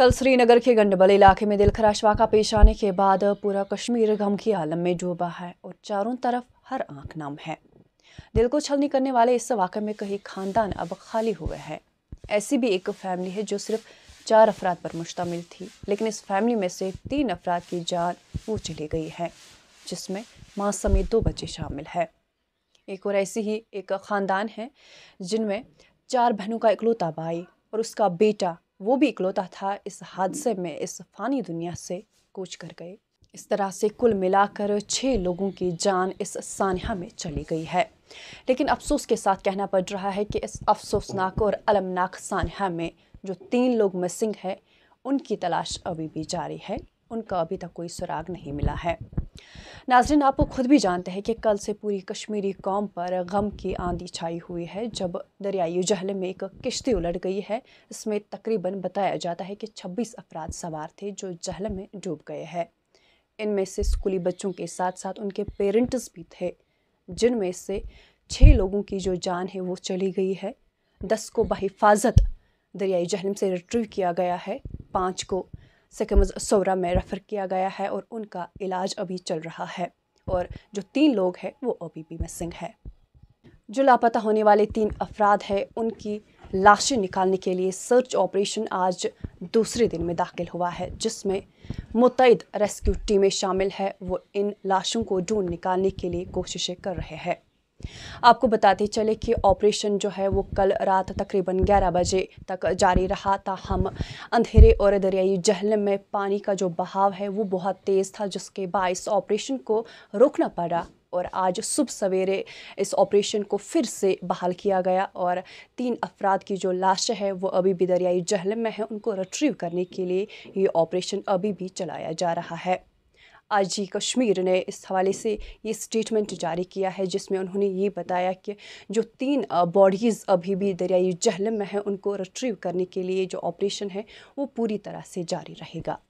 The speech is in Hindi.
कल श्रीनगर के गंडबल इलाके में दिल खराश वाका पेश आने के बाद पूरा कश्मीर गम की आलम में डूबा है और चारों तरफ हर आंख नम है दिल को छलनी करने वाले इस वाक़े में कई खानदान अब खाली हुए हैं ऐसी भी एक फैमिली है जो सिर्फ चार अफराद पर मुश्तमिल थी लेकिन इस फैमिली में से तीन अफराद की जान वो चली गई है जिसमें माँ समेत दो बच्चे शामिल है एक और ऐसी ही एक ख़ानदान है जिनमें चार बहनों का इकलौता भाई और उसका बेटा वो भी इकलौता था इस हादसे में इस फानी दुनिया से कूच कर गए इस तरह से कुल मिलाकर छः लोगों की जान इस सानहा में चली गई है लेकिन अफसोस के साथ कहना पड़ रहा है कि इस अफसोसनाक और अलमनाक सानहा में जो तीन लोग मिसिंग हैं उनकी तलाश अभी भी जारी है उनका अभी तक कोई सुराग नहीं मिला है नाजरन आप खुद भी जानते हैं कि कल से पूरी कश्मीरी कौम पर गम की आंधी छाई हुई है जब दरियाई जहल में एक किश्ती उलट गई है इसमें तकरीबन बताया जाता है कि 26 अफराद सवार थे जो जहल में डूब गए हैं इनमें से स्कूली बच्चों के साथ साथ उनके पेरेंट्स भी थे जिनमें से छः लोगों की जो जान है वो चली गई है दस को बहिफाजत दरियाई जहलम से रिट्रीव किया गया है पाँच को सिकमज सौरा में रेफ़र किया गया है और उनका इलाज अभी चल रहा है और जो तीन लोग हैं वो अभी भी मिसिंग है जो लापता होने वाले तीन अफराद हैं उनकी लाशें निकालने के लिए सर्च ऑपरेशन आज दूसरे दिन में दाखिल हुआ है जिसमें मुतद रेस्क्यू टीमें शामिल है वो इन लाशों को ढूंढ निकालने के लिए कोशिशें कर रहे हैं आपको बताते चले कि ऑपरेशन जो है वो कल रात तकरीबन 11 बजे तक जारी रहा ताहम अंधेरे और दरियाई जहलम में पानी का जो बहाव है वो बहुत तेज़ था जिसके बाद ऑपरेशन को रोकना पड़ा और आज सुबह सवेरे इस ऑपरेशन को फिर से बहाल किया गया और तीन अफराद की जो लाश है वो अभी भी दरियाई जहलम में है उनको रिट्रीव करने के लिए ये ऑपरेशन अभी भी चलाया जा रहा है आज जी कश्मीर ने इस हवाले से ये स्टेटमेंट जारी किया है जिसमें उन्होंने ये बताया कि जो तीन बॉडीज़ अभी भी दरियाई जहलम में हैं उनको रिट्रीव करने के लिए जो ऑपरेशन है वो पूरी तरह से जारी रहेगा